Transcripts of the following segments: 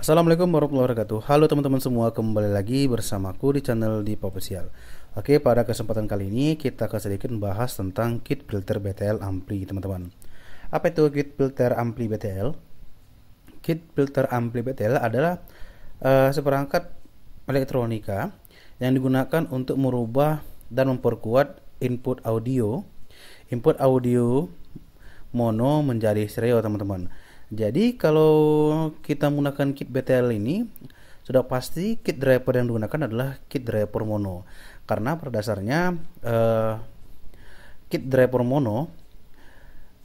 Assalamualaikum warahmatullahi wabarakatuh Halo teman-teman semua kembali lagi bersamaku di channel di Popesial Oke pada kesempatan kali ini kita akan sedikit membahas tentang kit filter BTL Ampli teman-teman Apa itu kit filter Ampli BTL? Kit filter Ampli BTL adalah uh, seperangkat elektronika yang digunakan untuk merubah dan memperkuat input audio input audio mono menjadi stereo teman-teman jadi kalau kita menggunakan kit BTL ini, sudah pasti kit driver yang digunakan adalah kit driver mono. Karena pada dasarnya eh, kit driver mono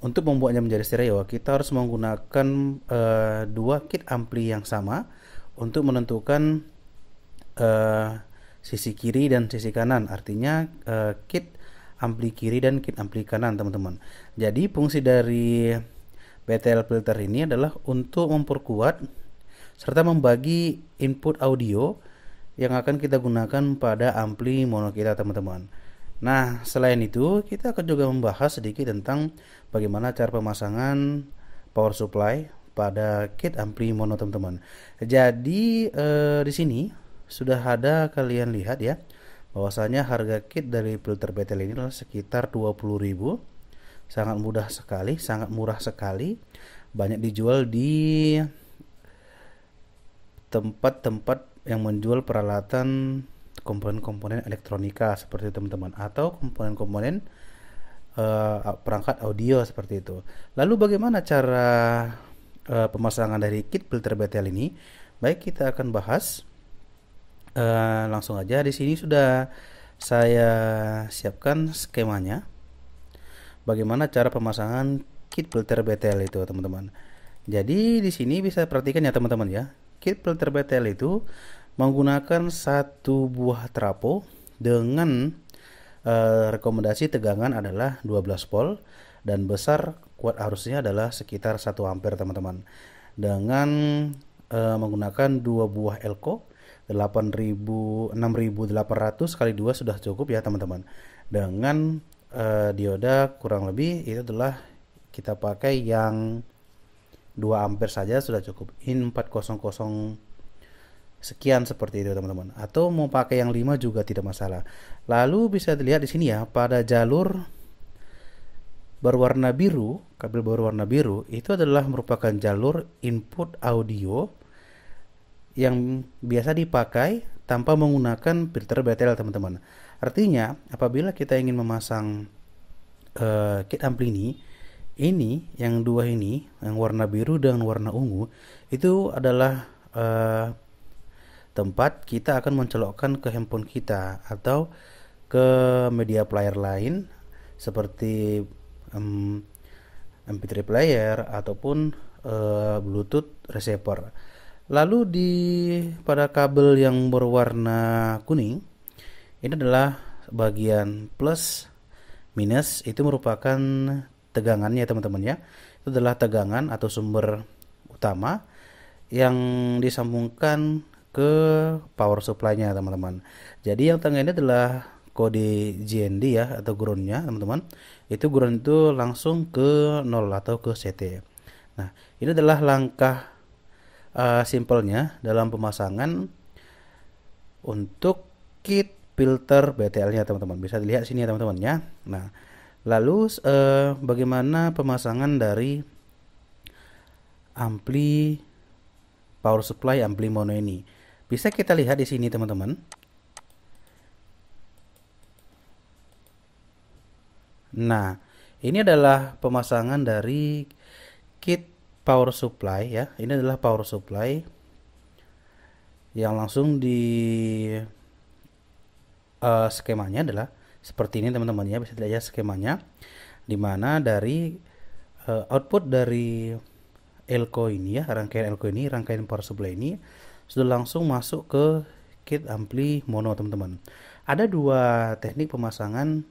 untuk membuatnya menjadi stereo, kita harus menggunakan eh, dua kit ampli yang sama untuk menentukan eh, sisi kiri dan sisi kanan. Artinya eh, kit ampli kiri dan kit ampli kanan, teman-teman. Jadi fungsi dari BTL filter ini adalah untuk memperkuat serta membagi input audio yang akan kita gunakan pada ampli mono kita teman-teman. Nah, selain itu, kita akan juga membahas sedikit tentang bagaimana cara pemasangan power supply pada kit ampli mono teman-teman. Jadi eh, di sini sudah ada kalian lihat ya bahwasanya harga kit dari filter BTL ini adalah sekitar 20.000 sangat mudah sekali, sangat murah sekali, banyak dijual di tempat-tempat yang menjual peralatan komponen-komponen elektronika seperti teman-teman atau komponen-komponen uh, perangkat audio seperti itu. Lalu bagaimana cara uh, pemasangan dari kit filter BTL ini? Baik, kita akan bahas uh, langsung aja. Di sini sudah saya siapkan skemanya bagaimana cara pemasangan kit filter BTL itu teman-teman jadi di sini bisa perhatikan ya teman-teman ya kit filter BTL itu menggunakan satu buah trapo dengan uh, rekomendasi tegangan adalah 12 volt dan besar kuat arusnya adalah sekitar 1 ampere teman-teman dengan uh, menggunakan dua buah elko 8000 6800 kali dua sudah cukup ya teman-teman dengan e, dioda kurang lebih itu adalah kita pakai yang 2 ampere saja sudah cukup in 400 sekian seperti itu teman-teman atau mau pakai yang 5 juga tidak masalah lalu bisa dilihat di sini ya pada jalur berwarna biru kabel berwarna biru itu adalah merupakan jalur input audio yang biasa dipakai tanpa menggunakan filter BTL teman-teman Artinya, apabila kita ingin memasang uh, kit ampli ini ini yang dua ini, yang warna biru dan warna ungu, itu adalah uh, tempat kita akan mencolokkan ke handphone kita atau ke media player lain seperti um, MP3 player ataupun uh, Bluetooth receiver. Lalu di pada kabel yang berwarna kuning ini adalah bagian plus minus itu merupakan tegangannya teman-teman ya itu adalah tegangan atau sumber utama yang disambungkan ke power supply-nya teman-teman jadi yang tengah ini adalah kode GND ya atau groundnya teman-teman itu ground itu langsung ke 0 atau ke CT nah ini adalah langkah uh, simpelnya dalam pemasangan untuk kit filter BTL-nya teman-teman. Bisa dilihat sini ya teman-teman ya. Nah, lalu eh, bagaimana pemasangan dari ampli power supply ampli mono ini? Bisa kita lihat di sini teman-teman. Nah, ini adalah pemasangan dari kit power supply ya. Ini adalah power supply yang langsung di uh, skemanya adalah seperti ini teman-teman ya bisa dilihat ya skemanya dimana dari uh, output dari elko ini ya rangkaian elko ini rangkaian power supply ini sudah langsung masuk ke kit ampli mono teman-teman ada dua teknik pemasangan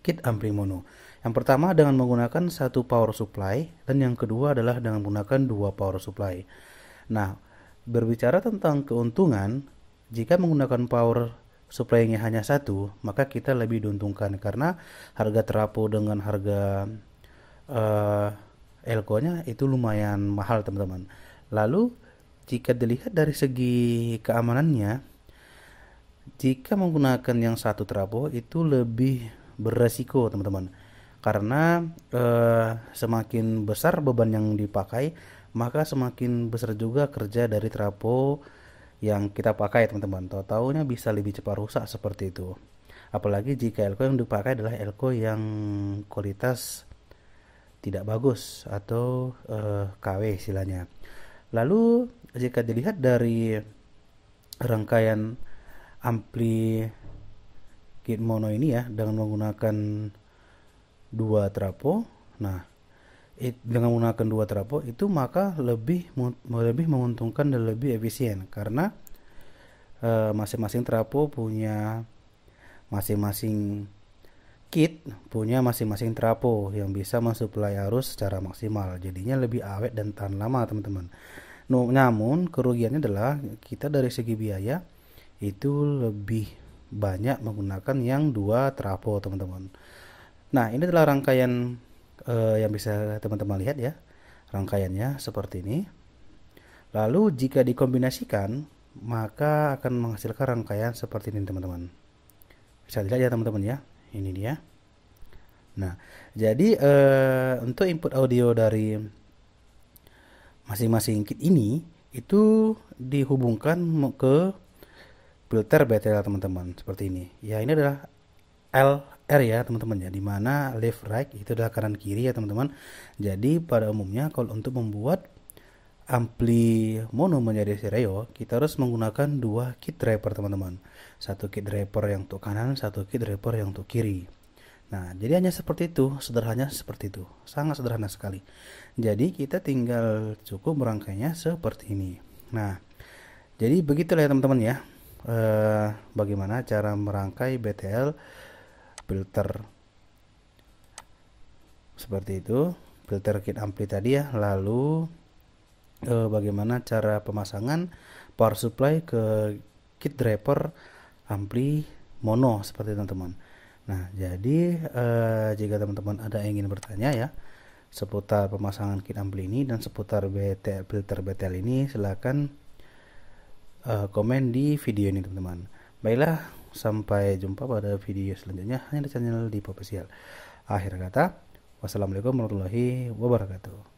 kit ampli mono yang pertama dengan menggunakan satu power supply dan yang kedua adalah dengan menggunakan dua power supply nah berbicara tentang keuntungan jika menggunakan power supply-nya hanya satu, maka kita lebih diuntungkan karena harga trapo dengan harga uh, elko-nya itu lumayan mahal, teman-teman. Lalu jika dilihat dari segi keamanannya, jika menggunakan yang satu trapo itu lebih beresiko, teman-teman. Karena uh, semakin besar beban yang dipakai, maka semakin besar juga kerja dari trapo yang kita pakai teman-teman. Tahu-taunya bisa lebih cepat rusak seperti itu. Apalagi jika elko yang dipakai adalah elko yang kualitas tidak bagus atau uh, eh, KW istilahnya. Lalu jika dilihat dari rangkaian ampli kit mono ini ya dengan menggunakan dua trapo. Nah, it, dengan menggunakan dua trafo itu maka lebih lebih menguntungkan dan lebih efisien karena eh, masing-masing e, trapo punya masing-masing kit punya masing-masing trafo yang bisa mensuplai arus secara maksimal jadinya lebih awet dan tahan lama teman-teman namun kerugiannya adalah kita dari segi biaya itu lebih banyak menggunakan yang dua trafo teman-teman nah ini adalah rangkaian eh, yang bisa teman-teman lihat ya rangkaiannya seperti ini. Lalu jika dikombinasikan maka akan menghasilkan rangkaian seperti ini teman-teman. Bisa dilihat ya teman-teman ya. Ini dia. Nah, jadi eh, untuk input audio dari masing-masing kit ini itu dihubungkan ke filter BTL teman-teman seperti ini. Ya, ini adalah L R ya teman-teman ya dimana left right itu adalah kanan kiri ya teman-teman jadi pada umumnya kalau untuk membuat ampli mono menjadi stereo kita harus menggunakan dua kit driver teman-teman satu kit driver yang untuk kanan satu kit driver yang untuk kiri nah jadi hanya seperti itu sederhananya seperti itu sangat sederhana sekali jadi kita tinggal cukup merangkainya seperti ini nah jadi begitulah ya teman-teman ya e, bagaimana cara merangkai BTL filter seperti itu filter kit ampli tadi ya lalu eh, bagaimana cara pemasangan power supply ke kit driver ampli mono seperti teman-teman nah jadi eh, jika teman-teman ada yang ingin bertanya ya seputar pemasangan kit ampli ini dan seputar BTL, filter BTL ini silahkan eh, komen di video ini teman-teman. Baiklah, Sampai jumpa pada video selanjutnya hanya di channel di Popesial. Akhir kata, wassalamualaikum warahmatullahi wabarakatuh.